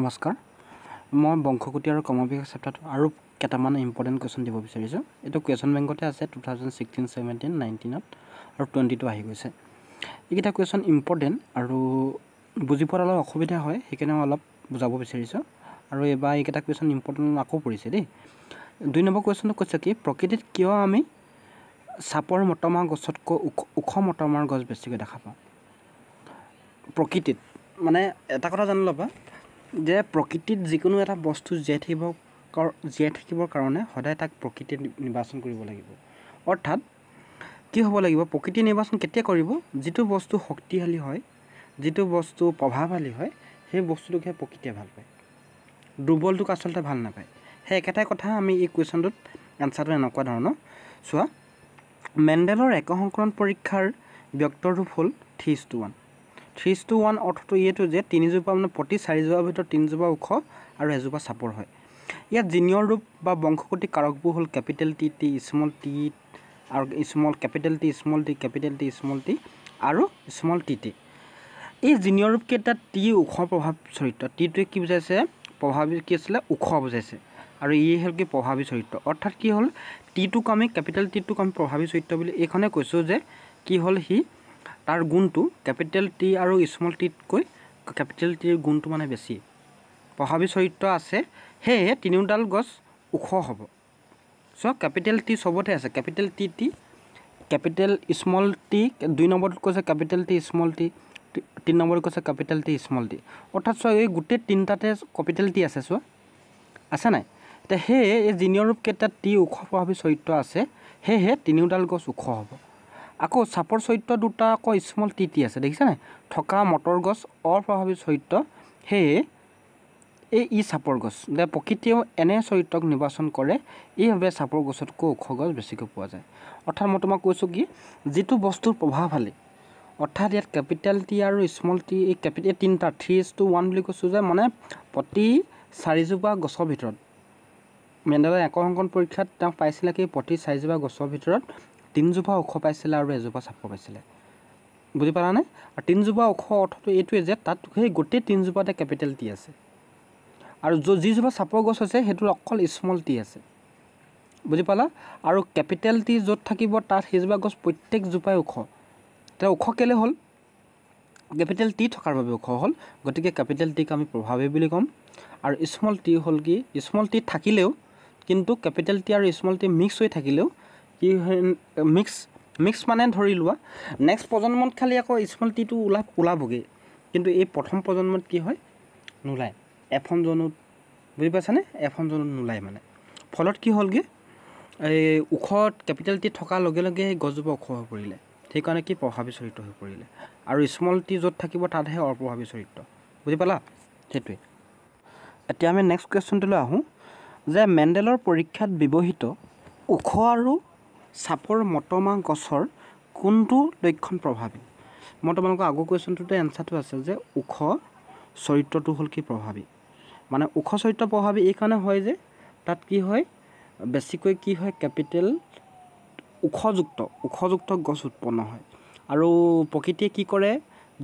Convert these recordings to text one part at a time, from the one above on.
নমস্কাৰ মই বংশকুটি আৰু কমবিকাশ চেপ্টাৰটো আৰু কেইটামান ইম্পৰ্টেণ্ট কুৱেশ্যন দিব বিচাৰিছোঁ এইটো কুৱেশ্যন বেংকতে আছে টু থাউজেণ্ড ছিক্সটিন ছেভেণ্টিন নাইনটিনত আৰু টুৱেণ্টিটো আহি গৈছে এইকেইটা কুৱেশ্যন ইম্পৰ্টেণ্ট আৰু বুজি পোৱাত অলপ অসুবিধা হয় সেইকাৰণে মই অলপ বুজাব বিচাৰিছোঁ আৰু এইবাৰ এইকেইটা কুৱেশ্যন ইম্পৰ্টেণ্ট আকৌ পৰিছে দেই দুই নম্বৰ কুৱেশ্যনটো কৈছে কি প্ৰকৃতিত কিয় আমি চাপৰ মটমা গছতকৈ ওখ ওখ মটমাৰ গছ বেছিকৈ দেখা পাওঁ প্ৰকৃতিত মানে এটা কথা জানি ল'বা যে প্ৰকৃতিত যিকোনো এটা বস্তু জীয়াই থাকিব জীয়াই থাকিবৰ কাৰণে সদায় তাক প্ৰকৃতিয়ে নিৰ্বাচন কৰিব লাগিব অৰ্থাৎ কি হ'ব লাগিব প্ৰকৃতি নিৰ্বাচন কেতিয়া কৰিব যিটো বস্তু শক্তিশালী হয় যিটো বস্তু প্ৰভাৱশালী হয় সেই বস্তুটোকহে প্ৰকৃতিয়ে ভাল পায় দুৰ্বলটোক আচলতে ভাল নাপায় সেই একেটাই কথা আমি এই কুৱেশ্যনটোত এনচাৰটো এনেকুৱা ধৰণৰ চোৱা মেণ্ডেলৰ একসংকৰণ পৰীক্ষাৰ ব্যক্তৰ ৰূপ হ'ল three is to one three to one অৰ্থটো এইটো যে তিনিজোপা মানে প্ৰতি চাৰিজোপাৰ ভিতৰত তিনিজোপা ওখ আৰু এজোপা চাপৰ হয় ইয়াত জিনিয়ৰ ৰূপ বা বংশকোটি কাৰকবোৰ হ'ল capital T T small T আৰু small capital T small T capital T small T আৰু স্মল টি টি এই জিনিয়ৰ ৰূপকেইটা টি ওখ প্ৰভাৱ চৰিত্ৰ টিটোৱে কি বুজাইছে প্ৰভাৱী কি আছিলে ওখ বুজাইছে আৰু ই হ'ল কি প্ৰভাৱী চৰিত্ৰ অৰ্থাৎ কি হ'ল টিটোক আমি কেপিটেল টিটোক আমি প্ৰভাৱী চৰিত্ৰ বুলি এইখনে কৈছোঁ যে কি হ'ল সি তাৰ গুণটো কেপিটেল টি আৰু স্মল টিতকৈ কেপিটেল টিৰ গুণটো মানে বেছি প্ৰভাৱী চৰিত্ৰ আছে সেয়েহে তিনিওডাল গছ ওখ হ'ব চ' কেপিটেল টি চবতে আছে capital T T capital small T দুই নম্বৰত কৈছে কেপিটেল টি স্মল টি তিনি নম্বৰত কৈছে কেপিটেল টি স্মল টি অৰ্থাৎ চোৱা এই গোটেই তিনিটাতে কেপিটেল টি আছে চোৱা আছে নাই এতিয়া সেয়ে এই জিনিয়ৰূপকেইটাত টি ওখ প্ৰভাৱী চৰিত্ৰ আছে সেয়েহে তিনিওডাল গছ ওখ হ'ব আকৌ চাপৰ চৰিত্ৰ দুটা আকৌ স্মল টি টি আছে দেখিছেনে থকা মটৰ গছ অপ্ৰভাৱী চৰিত্ৰ সেয়ে এই ই চাপৰ গছ যে প্ৰকৃতিয়েও এনে চৰিত্ৰক নিৰ্বাচন কৰে এইভাৱে চাপৰ গছতকৈ ওখ গছ বেছিকৈ পোৱা যায় অৰ্থাৎ মই তোমাক কৈছোঁ কি যিটো বস্তুৰ প্ৰভাৱশালী অৰ্থাৎ ইয়াত কেপিটেল টি আৰু স্মল টি এই কেপিটেল তিনিটা থ্ৰী ইজ টু ওৱান বুলি কৈছোঁ যে মানে প্ৰতি চাৰিজোপা গছৰ ভিতৰত মেণ্ডেলে একক অংকন পৰীক্ষাত তেওঁ পাইছিলে কি প্ৰতি চাৰিজোপা গছৰ ভিতৰত তিনিজোপা ওখ পাইছিলে আৰু এজোপা চাপৰ পাইছিলে বুজি পালা পালানে আৰু তিনিজোপা ওখ অৰ্থটো এইটোৱে যে তাত সেই গোটেই তিনিজোপাতে কেপিটেল টি আছে আৰু য যিজোপা চাপৰ গছ আছে সেইটো অকল স্মল টি আছে বুজি পালা আৰু কেপিটেল টি য'ত থাকিব তাত সেইজোপা গছ প্ৰত্যেকজোপাই ওখ তেতিয়া ওখ কেলে হ'ল কেপিটেল টি থকাৰ বাবে ওখ হ'ল গতিকে কেপিটেল টিক আমি প্ৰভাৱী বুলি ক'ম আৰু স্মল টি হ'ল কি স্মল টি থাকিলেও কিন্তু কেপিটেল টি আৰু স্মল টি মিক্স হৈ থাকিলেও কি মিক্স মিক্স মানে ধৰি লোৱা নেক্সট প্ৰজন্মত খালি আকৌ স্মল টিটো ওলাব ওলাবগৈ কিন্তু এই প্ৰথম প্ৰজন্মত কি হয় নোলায় এফন জনত বুজি পাইছানে এফন জনত নোলায় মানে ফলত কি হ'লগৈ এই ওখ কেপিটেল টি থকাৰ লগে লগে সেই গছজোপা ওখ হৈ পৰিলে সেইকাৰণে কি প্ৰভাৱী প্ৰভাৱিচৰিত হৈ পৰিলে আৰু স্মল টি য'ত থাকিব তাতহে অপ্ৰভাৱী চৰিত্ৰ বুজি পালা সেইটোৱে এতিয়া আমি নেক্সট কুৱেশ্যনটোলৈ আহোঁ যে মেণ্ডেলৰ পৰীক্ষাত ব্যৱহৃত ওখ আৰু চাপৰ মটমা গছৰ কোনটো লক্ষণ প্ৰভাৱী মই তোমালোকৰ আগৰ কুৱেশ্যনটোতে এনচাৰটো আছে যে ওখ চৰিত্ৰটো হ'ল কি প্ৰভাৱী মানে ওখ চৰিত্ৰ প্ৰভাৱী এইকাৰণে হয় যে তাত কি হয় বেছিকৈ কি হয় কেপিটেল ওখযুক্ত ওখযুক্ত গছ উৎপন্ন হয় আৰু প্ৰকৃতিয়ে কি কৰে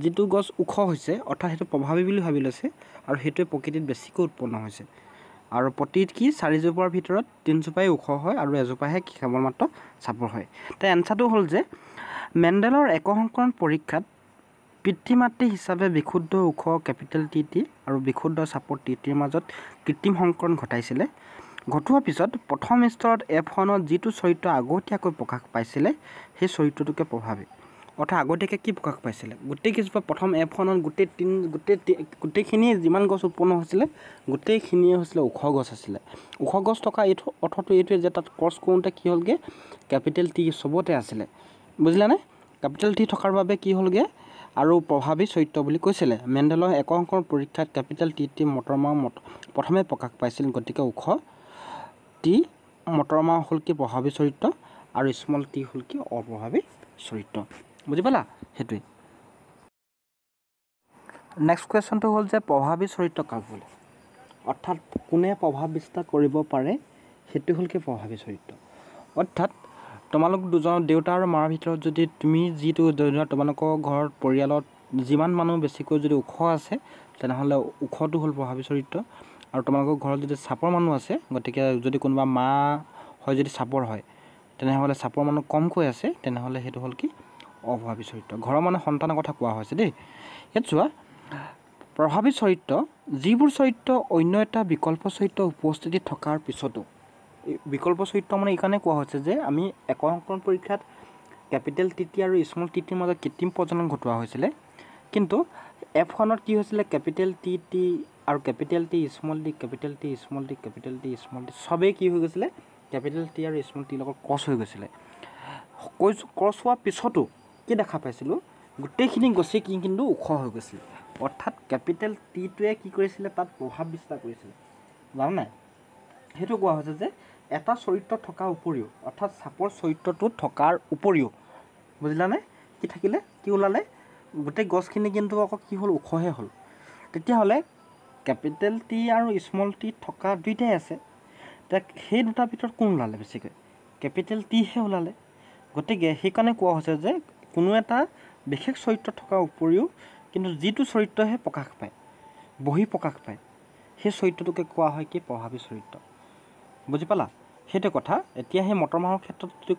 যিটো গছ ওখ হৈছে অৰ্থাৎ সেইটো প্ৰভাৱী বুলি ভাবি লৈছে আৰু সেইটোৱে প্ৰকৃতিত বেছিকৈ উৎপন্ন হৈছে আৰু প্ৰতি কি চাৰিজোপাৰ ভিতৰত তিনিজোপাই ওখ হয় আৰু এজোপাহে কেৱল মাত্ৰ চাপৰ হয় তে এনচাৰটো হ'ল যে মেণ্ডেলৰ এক সংকৰণ পৰীক্ষাত পিতৃ মাতৃ হিচাপে বিশুদ্ধ ওখ কেপিটেল টি টি আৰু বিশুদ্ধ চাপৰ টি টিৰ মাজত কৃত্ৰিম সংকৰণ ঘটাইছিলে ঘটোৱাৰ পিছত প্ৰথম স্তৰত এফ ৱানত যিটো চৰিত্ৰ আগতীয়াকৈ প্ৰকাশ পাইছিলে সেই চৰিত্ৰটোকে প্ৰভাৱী অৰ্থাৎ আগতীয়াকৈ কি প্ৰকাশ পাইছিলে গোটেই কিছুমান প্ৰথম এপখনত গোটেই তিনি গোটেই গোটেইখিনিয়ে যিমান গছ উৎপন্ন হৈছিলে গোটেইখিনিয়ে হৈছিলে ওখ গছ আছিলে ওখ গছ থকা এইটো অৰ্থটো এইটোৱে যে তাত ক্ৰছ কৰোঁতে কি হ'লগৈ কেপিটেল টি চবতে আছিলে বুজিলানে কেপিটেল টি থকাৰ বাবে কি হ'লগৈ আৰু প্ৰভাৱী চৰিত্ৰ বুলি কৈছিলে মেণ্ডেলৰ এক একশংকৰ পৰীক্ষাত কেপিটেল টি টি মটৰমা মট প্ৰথমে প্ৰকাশ পাইছিল গতিকে ওখ টি মটৰমা হ'ল কি প্ৰভাৱী চৰিত্ৰ আৰু স্মল টি হ'ল কি অপ্ৰভাৱী চৰিত্ৰ বুজি পালা সেইটোৱে নেক্সট কুৱেশ্যনটো হ'ল যে প্ৰভাৱী চৰিত্ৰ কাক বোলে অৰ্থাৎ কোনে প্ৰভাৱ বিস্তাৰ কৰিব পাৰে সেইটো হ'ল কি প্ৰভাৱী চৰিত্ৰ অৰ্থাৎ তোমালোক দুজন দেউতা আৰু মাৰ ভিতৰত যদি তুমি যিটো তোমালোকৰ ঘৰত পৰিয়ালত যিমান মানুহ বেছিকৈ যদি ওখ আছে তেনেহ'লে ওখটো হ'ল প্ৰভাৱী চৰিত্ৰ আৰু তোমালোকৰ ঘৰত যদি চাপৰ মানুহ আছে গতিকে যদি কোনোবা মা হয় যদি চাপৰ হয় তেনেহ'লে চাপৰ মানুহ কমকৈ আছে তেনেহ'লে সেইটো হ'ল কি অভাৱী চৰিত্ৰ ঘৰৰ মানে সন্তানৰ কথা কোৱা হৈছে দেই ইয়াত চোৱা প্ৰভাৱী চৰিত্ৰ যিবোৰ চৰিত্ৰ অন্য এটা বিকল্প চৰিত্ৰ উপস্থিতি থকাৰ পিছতো বিকল্প চৰিত্ৰ মানে এইকাৰণে কোৱা হৈছে যে আমি এক অংকন পৰীক্ষাত কেপিটেল টি টি আৰু স্মল টি টিৰ মাজত কৃত্ৰিম প্ৰজনন ঘটোৱা হৈছিলে কিন্তু এফ এফখনত কি হৈছিলে কেপিটেল টি টি আৰু capital T small T capital T small T capital T small T চবেই কি হৈ গৈছিলে কেপিটেল টি আৰু স্মল টিৰ লগত ক্ৰছ হৈ গৈছিলে কৈছোঁ ক্ৰছ হোৱাৰ পিছতো কি দেখা পাইছিলোঁ গোটেইখিনি কি কিন্তু ওখ হৈ গৈছিল অৰ্থাৎ কেপিটেল টিটোৱে কি কৰিছিলে তাত প্ৰভাৱ বিস্তাৰ কৰিছিলে জানে সেইটো কোৱা হৈছে যে এটা চৰিত্ৰ থকাৰ উপৰিও অৰ্থাৎ চাপৰ চৰিত্ৰটো থকাৰ উপৰিও বুজিলানে কি থাকিলে কি ওলালে গোটেই গছখিনি কিন্তু আকৌ কি হ'ল ওখহে হ'ল তেতিয়াহ'লে কেপিটেল টি আৰু স্মল টি থকা দুইটাই আছে সেই দুটাৰ ভিতৰত কোন ওলালে বেছিকৈ কেপিটেল টিহে ওলালে গতিকে সেইকাৰণে কোৱা হৈছে যে কোনো এটা বিশেষ চৰিত্ৰ থকাৰ উপৰিও কিন্তু যিটো চৰিত্ৰহে প্ৰকাশ পায় বহি প্ৰকাশ পায় সেই চৰিত্ৰটোকে কোৱা হয় কি প্ৰভাৱী চৰিত্ৰ বুজি পালা সেইটো কথা এতিয়া সেই মটৰ মাহৰ ক্ষেত্ৰত যদি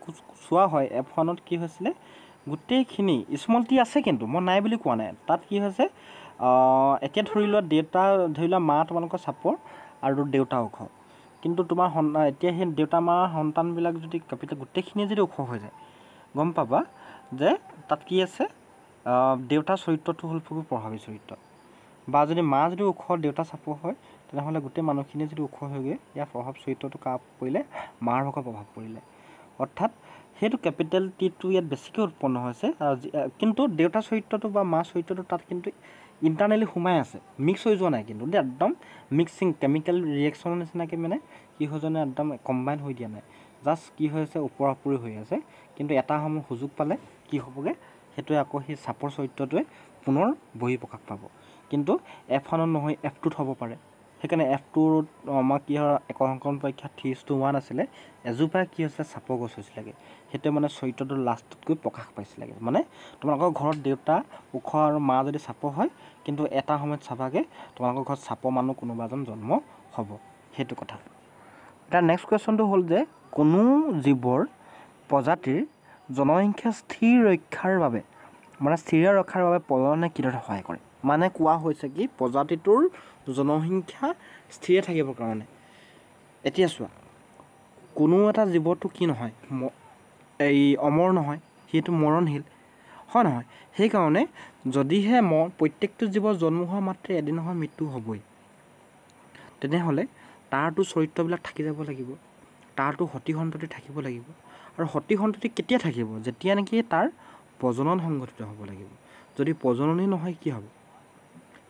চোৱা হয় এফ ওৱানত কি হৈছিলে গোটেইখিনি স্মল টি আছে কিন্তু মই নাই বুলি কোৱা নাই তাত কি হৈছে এতিয়া ধৰি লোৱা দেউতা ধৰি লোৱা মা তোমালোকৰ চাপৰ আৰু দেউতা ওখ কিন্তু তোমাৰ সন্তান এতিয়া সেই দেউতা মা সন্তানবিলাক যদি কাপিতে গোটেইখিনিয়ে যদি ওখ হৈ যায় গম পাবা যে তাত কি আছে দেউতাৰ চৰিত্ৰটো হ'ল খুব প্ৰভাৱী চৰিত্ৰ বা যদি মা যদি ওখ দেউতা চাপৰ হয় তেনেহ'লে গোটেই মানুহখিনি যদি ওখ হৈগৈ ইয়াৰ প্ৰভাৱ চৰিত্ৰটো কাপ পৰিলে মাৰ ভাগৰ প্ৰভাৱ পৰিলে অৰ্থাৎ সেইটো কেপিটেল টিটো ইয়াত বেছিকৈ উৎপন্ন হৈছে কিন্তু দেউতা চৰিত্ৰটো বা মা চৰিত্ৰটো তাত কিন্তু ইণ্টাৰনেলি সোমাই আছে মিক্স হৈ যোৱা নাই কিন্তু একদম মিক্সিং কেমিকেল ৰিয়েকশ্যনৰ নিচিনাকৈ মানে কি হৈ যোৱা নাই একদম কম্বাইন হৈ দিয়া নাই জাষ্ট কি হৈ আছে ওপৰা ওপৰি হৈ আছে কিন্তু এটা সময় সুযোগ পালে কি হ'বগৈ সেইটোৱে আকৌ সেই চাপৰ চৰিত্ৰটোৱে পুনৰ বহি প্ৰকাশ পাব কিন্তু এফ ওৱানত নহয় এফ টুত হ'ব পাৰে সেইকাৰণে এফ টুত আমাৰ কি হয় এক সংক্ৰমণ পৰীক্ষাত থ্ৰী ইজ টু ওৱান আছিলে এজোপা কি হৈছিলে চাপৰ গছ হৈছিলেগৈ সেইটোৱে মানে চৰিত্ৰটো লাষ্টত গৈ প্ৰকাশ পাইছিলেগৈ মানে তোমালোকৰ ঘৰত দেউতা ওখ আৰু মা যদি চাপৰ হয় কিন্তু এটা সময়ত চাবাগৈ তোমালোকৰ ঘৰত চাপৰ মানুহ কোনোবা এজন জন্ম হ'ব সেইটো কথা এতিয়া নেক্সট কুৱেশ্যনটো হ'ল যে কোনো জীৱৰ প্ৰজাতিৰ জনসংখ্যা স্থিৰ ৰক্ষাৰ বাবে মানে স্থিৰ ৰক্ষাৰ বাবে পলনে কিদৰে সহায় কৰে মানে কোৱা হৈছে কি প্ৰজাতিটোৰ জনসংখ্যা স্থিৰে থাকিবৰ কাৰণে এতিয়া চোৱা কোনো এটা জীৱটো কি নহয় এই অমৰ নহয় সেইটো মৰণশীল হয় নহয় সেইকাৰণে যদিহে ম প্ৰত্যেকটো জীৱ জন্ম হোৱা মাত্ৰ এদিন হয় মৃত্যু হ'বই তেনেহ'লে তাৰতো চৰিত্ৰবিলাক থাকি যাব লাগিব তাৰতো সতি সন্ততি থাকিব লাগিব আৰু সতি সন্ততি কেতিয়া থাকিব যেতিয়া নেকি তাৰ প্ৰজনন সংঘটিত হ'ব লাগিব যদি প্ৰজননেই নহয় কি হ'ব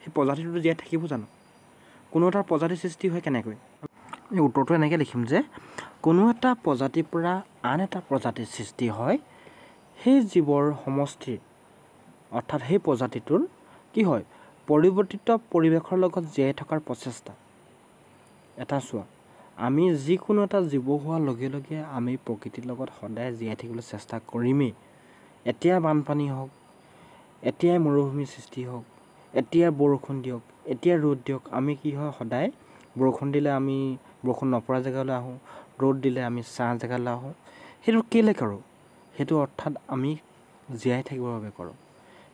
সেই প্ৰজাতিটোতো জীয়াই থাকিব জানো কোনো এটা প্ৰজাতি সৃষ্টি হয় কেনেকৈ এই উত্তৰটো এনেকৈ লিখিম যে কোনো এটা প্ৰজাতিৰ পৰা আন এটা প্ৰজাতিৰ সৃষ্টি হয় সেই জীৱৰ সমষ্টিৰ অৰ্থাৎ সেই প্ৰজাতিটোৰ কি হয় পৰিৱৰ্তিত পৰিৱেশৰ লগত জীয়াই থকাৰ প্ৰচেষ্টা এটা চোৱা আমি যিকোনো এটা জীৱ হোৱাৰ লগে লগে আমি প্ৰকৃতিৰ লগত সদায় জীয়াই থাকিবলৈ চেষ্টা কৰিমেই এতিয়া বানপানী হওক এতিয়াই মৰুভূমিৰ সৃষ্টি হওক এতিয়া বৰষুণ দিয়ক এতিয়াই ৰ'দ দিয়ক আমি কি হয় সদায় বৰষুণ দিলে আমি বৰষুণ নপৰা জেগালৈ আহোঁ ৰ'দ দিলে আমি ছাঁ জেগালৈ আহোঁ সেইটো কেলৈ কৰোঁ সেইটো অৰ্থাৎ আমি জীয়াই থাকিবৰ বাবে কৰোঁ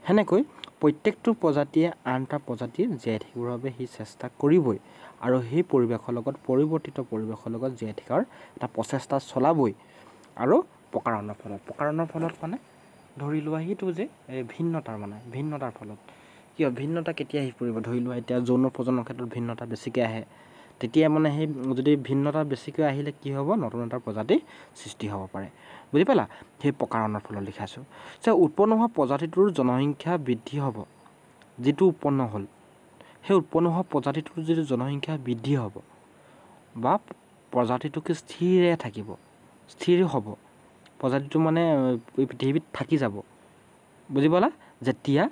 সেনেকৈ প্ৰত্যেকটো প্ৰজাতিয়ে আন এটা প্ৰজাতিৰ জীয়াই থাকিবৰ বাবে সি চেষ্টা কৰিবই আৰু সেই পৰিৱেশৰ লগত পৰিৱৰ্তিত পৰিৱেশৰ লগত জীয়াই থকাৰ এটা প্ৰচেষ্টা চলাবই আৰু প্ৰকাৰণৰ ফলত প্ৰকাৰণৰ ফলত মানে ধৰি লোৱা সেইটো যে ভিন্নতাৰ মানে ভিন্নতাৰ ফলত কিয় ভিন্নতা কেতিয়া আহি পৰিব ধৰি লোৱা এতিয়া যৌন প্ৰজন্মৰ ক্ষেত্ৰত ভিন্নতা বেছিকৈ আহে তেতিয়া মানে সেই যদি ভিন্নতা বেছিকৈ আহিলে কি হ'ব নতুন এটা প্ৰজাতি সৃষ্টি হ'ব পাৰে বুজি পালা সেই প্ৰকাৰণৰ ফলত লিখাইছোঁ যে উৎপন্ন হোৱা প্ৰজাতিটোৰ জনসংখ্যা বৃদ্ধি হ'ব যিটো উৎপন্ন হ'ল সেই উৎপন্ন হোৱা প্ৰজাতিটোৰ যদি জনসংখ্যা বৃদ্ধি হ'ব বা প্ৰজাতিটোকে স্থিৰে থাকিব স্থিৰ হ'ব প্ৰজাতিটো মানে পৃথিৱীত থাকি যাব বুজি পালা যেতিয়া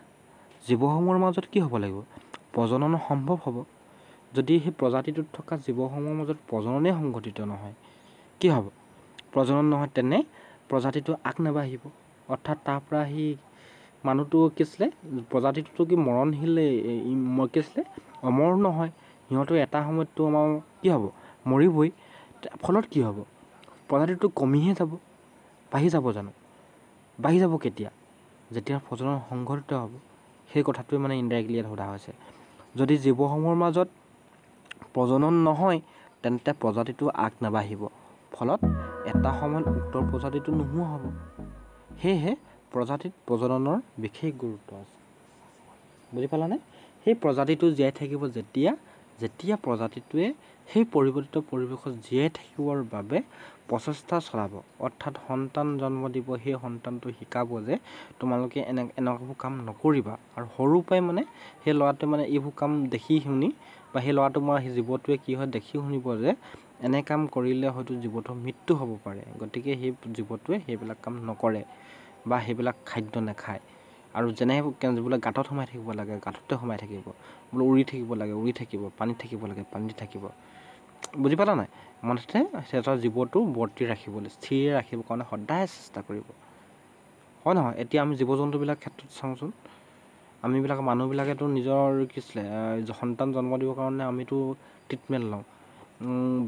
জীৱসমূহৰ মাজত কি হ'ব লাগিব প্ৰজনন সম্ভৱ হ'ব যদি সেই প্ৰজাতিটোত থকা জীৱসমূহৰ মাজত প্ৰজননেই সংঘটিত নহয় কি হ'ব প্ৰজনন নহয় তেনে প্ৰজাতিটো আগ নাবাঢ়িব অৰ্থাৎ তাৰ পৰা সি মানুহটো কি আছিলে প্ৰজাতিটোতো কি মৰণশীল কি আছিলে অমৰ নহয় সিহঁতৰ এটা সময়তটো আমাৰ কি হ'ব মৰিবই ফলত কি হ'ব প্ৰজাতিটো কমিহে যাব বাঢ়ি যাব জানো বাঢ়ি যাব কেতিয়া যেতিয়া প্ৰজনন সংঘটিত হ'ব সেই কথাটোৱে মানে ইণ্ডাইৰেক্টলি ইয়াত সোধা হৈছে যদি জীৱসমূহৰ মাজত প্ৰজনন নহয় তেন্তে প্ৰজাতিটো আগ নাবাঢ়িব ফলত এটা সময়ত উত্তৰ প্ৰজাতিটো নোহোৱা হ'ব সেয়েহে প্ৰজাতিত প্ৰজননৰ বিশেষ গুৰুত্ব আছে বুজি পালানে সেই প্ৰজাতিটো জীয়াই থাকিব যেতিয়া যেতিয়া প্ৰজাতিটোৱে সেই পৰিৱৰ্তিত পৰিৱেশত জীয়াই থাকিবৰ বাবে প্ৰচেষ্টা চলাব অৰ্থাৎ সন্তান জন্ম দিব সেই সন্তানটো শিকাব যে তোমালোকে এনে এনেকুৱাবোৰ কাম নকৰিবা আৰু সৰুৰ পৰাই মানে সেই ল'ৰাটোৱে মানে এইবোৰ কাম দেখি শুনি বা সেই ল'ৰাটো মই জীৱটোৱে কি হয় দেখি শুনিব যে এনে কাম কৰিলে হয়তো জীৱটোৰ মৃত্যু হ'ব পাৰে গতিকে সেই জীৱটোৱে সেইবিলাক কাম নকৰে বা সেইবিলাক খাদ্য নাখায় আৰু যেনে যিবিলাক গাঁতত সোমাই থাকিব লাগে গাঁততে সোমাই থাকিব বোলে উৰি থাকিব লাগে উৰি থাকিব পানীত থাকিব লাগে পানীত থাকিব বুজি পালা নাই মানে সিহঁতৰ জীৱটো বৰ্তি ৰাখিবলৈ স্থিৰ ৰাখিবৰ কাৰণে সদায় চেষ্টা কৰিব হয় নহয় এতিয়া আমি জীৱ জন্তুবিলাক ক্ষেত্ৰত চাওঁচোন আমিবিলাক মানুহবিলাকেতো নিজৰ কি আছিলে সন্তান জন্ম দিবৰ কাৰণে আমিতো ট্ৰিটমেণ্ট লওঁ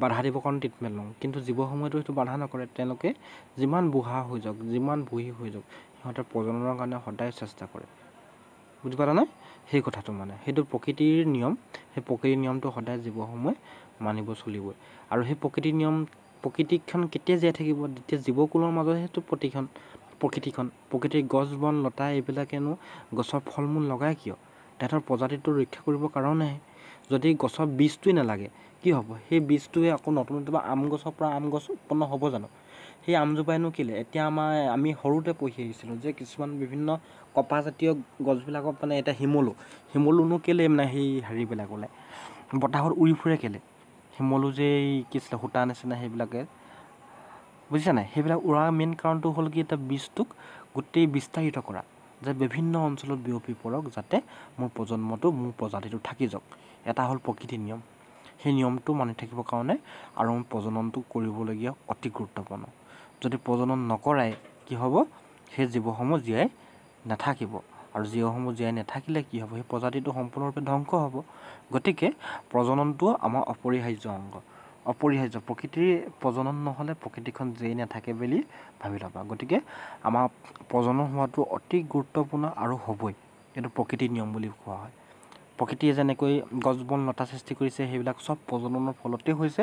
বাধা দিব কাৰণে ট্ৰিটমেণ্ট লওঁ কিন্তু জীৱৰ সময়তো সেইটো বাধা নকৰে তেওঁলোকে যিমান বুঢ়া হৈ যাওক যিমান বুঢ়ী হৈ যাওক সিহঁতৰ প্ৰজননৰ কাৰণে সদায় চেষ্টা কৰে বুজি পালা নাই সেই কথাটো মানে সেইটো প্ৰকৃতিৰ নিয়ম সেই প্ৰকৃতিৰ নিয়মটো সদায় জীৱসমূহে মানিব চলিবই আৰু সেই প্ৰকৃতিৰ নিয়ম প্ৰকৃতিখন কেতিয়া জীয়াই থাকিব তেতিয়া জীৱকুলৰ মাজত সেইটো প্ৰতিখন প্ৰকৃতিখন প্ৰকৃতিৰ গছ বন লতা এইবিলাকেনো গছৰ ফল মূল লগায় কিয় তেহেঁতৰ প্ৰজাতিটো ৰক্ষা কৰিবৰ কাৰণেহে যদি গছৰ বীজটোৱেই নালাগে কি হ'ব সেই বীজটোৱে আকৌ নতুন নতুবা আম গছৰ পৰা আম গছ উৎপন্ন হ'ব জানো সেই আমজোপাইনো কেলে এতিয়া আমাৰ আমি সৰুতে পঢ়ি আহিছিলোঁ যে কিছুমান বিভিন্ন কপাহজাতীয় গছবিলাকত মানে এতিয়া শিমলু শিমলুনো কেলে মানে সেই হেৰিবিলাক ওলাই বতাহত উৰি ফুৰে কেলে শিমলু যে এই কি আছিলে সূতা নিচিনা সেইবিলাকে বুজিছা নাই সেইবিলাক উৰা মেইন কাৰণটো হ'ল কি এটা বীজটোক গোটেই বিস্তাৰিত কৰা যে বিভিন্ন অঞ্চলত বিয়পি পৰক যাতে মোৰ প্ৰজন্মটো মোৰ প্ৰজাতিটো থাকি যাওক এটা হ'ল প্ৰকৃতি নিয়ম সেই নিয়মটো মানি থাকিবৰ কাৰণে আৰু প্ৰজননটো কৰিবলগীয়া অতি গুৰুত্বপূৰ্ণ যদি প্ৰজনন নকৰাই কি হ'ব সেই জীৱসমূহ জীয়াই নাথাকিব আৰু জীৱসমূহ জীয়াই নাথাকিলে কি হ'ব সেই প্ৰজাতিটো সম্পূৰ্ণৰূপে ধ্বংস হ'ব গতিকে প্ৰজননটো আমাৰ অপৰিহাৰ্য অংগ অপৰিহাৰ্য প্ৰকৃতিৰ প্ৰজনন নহ'লে প্ৰকৃতিখন জীয়াই নাথাকে বুলি ভাবি ল'বা গতিকে আমাৰ প্ৰজনন হোৱাটো অতি গুৰুত্বপূৰ্ণ আৰু হ'বই এইটো প্ৰকৃতিৰ নিয়ম বুলি কোৱা হয় প্ৰকৃতিয়ে যেনেকৈ গছ বন লতা সৃষ্টি কৰিছে সেইবিলাক চব প্ৰজননৰ ফলতে হৈছে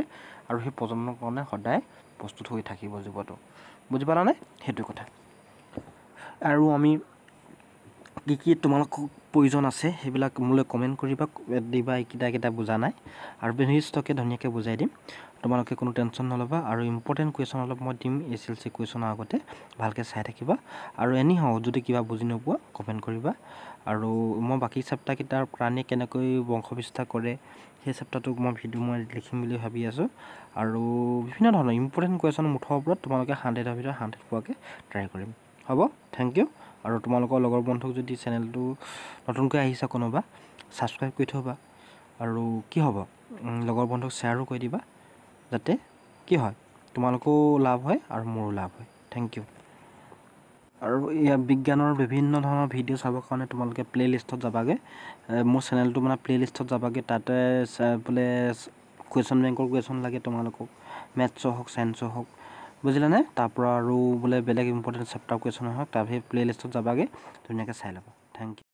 আৰু সেই প্ৰজননৰ কাৰণে সদায় প্ৰস্তুত হৈ থাকিব জীৱটো বুজি পালা নাই সেইটো কথা আৰু আমি কি কি তোমালোক প্ৰয়োজন আছে সেইবিলাক মোলৈ কমেণ্ট কৰিবা দিবা এইকেইটা এইকেইটা বুজা নাই আৰু বিশিষ্টকে ধুনীয়াকৈ বুজাই দিম তোমালোকে কোনো টেনশ্যন নল'বা আৰু ইম্পৰ্টেণ্ট কুৱেশ্যন অলপ মই দিম এ চি এল চি কুৱেশ্যনৰ আগতে ভালকৈ চাই থাকিবা আৰু এনি হওঁ যদি কিবা বুজি নোপোৱা কমেণ্ট কৰিবা আৰু মই বাকী চেপ্তাৰকেইটাৰ প্ৰাণীয়ে কেনেকৈ বংশবিস্তাৰ কৰে সেই চেপ্তাৰটোক মই ভিডিঅ' মই লিখিম বুলি ভাবি আছোঁ আৰু বিভিন্ন ধৰণৰ ইম্পৰ্টেণ্ট কুৱেশ্যন মুঠৰ ওপৰত তোমালোকে হাণ্ড্ৰেডৰ ভিতৰত হাণ্ড্ৰেড পোৱাকৈ ট্ৰাই কৰিম হ'ব থেংক ইউ আৰু তোমালোকৰ লগৰ বন্ধুক যদি চেনেলটো নতুনকৈ আহিছা কোনোবা ছাবস্ক্ৰাইব কৰি থ'বা আৰু কি হ'ব লগৰ বন্ধুক শ্বেয়াৰো কৰি দিবা যাতে কি হয় তোমালোকো লাভ হয় আৰু মোৰো লাভ হয় থেংক ইউ আৰু ইয়াৰ বিজ্ঞানৰ বিভিন্ন ধৰণৰ ভিডিঅ' চাবৰ কাৰণে তোমালোকে প্লে'লিষ্টত যাবাগৈ মোৰ চেনেলটো মানে প্লে'লিষ্টত যাবাগৈ তাতে বোলে কুৱেশ্যন বেংকৰ কুৱেশ্যন লাগে তোমালোকক মেথছৰ হওক চায়েন্সৰ হওক বুজিলানে তাৰপৰা আৰু বোলে বেলেগ ইম্পৰ্টেণ্ট চেপ্টাৰ কুৱেশ্যন হওক তাৰ সেই প্লে'লিষ্টত যাবাগৈ ধুনীয়াকৈ চাই ল'বা থেংক ইউ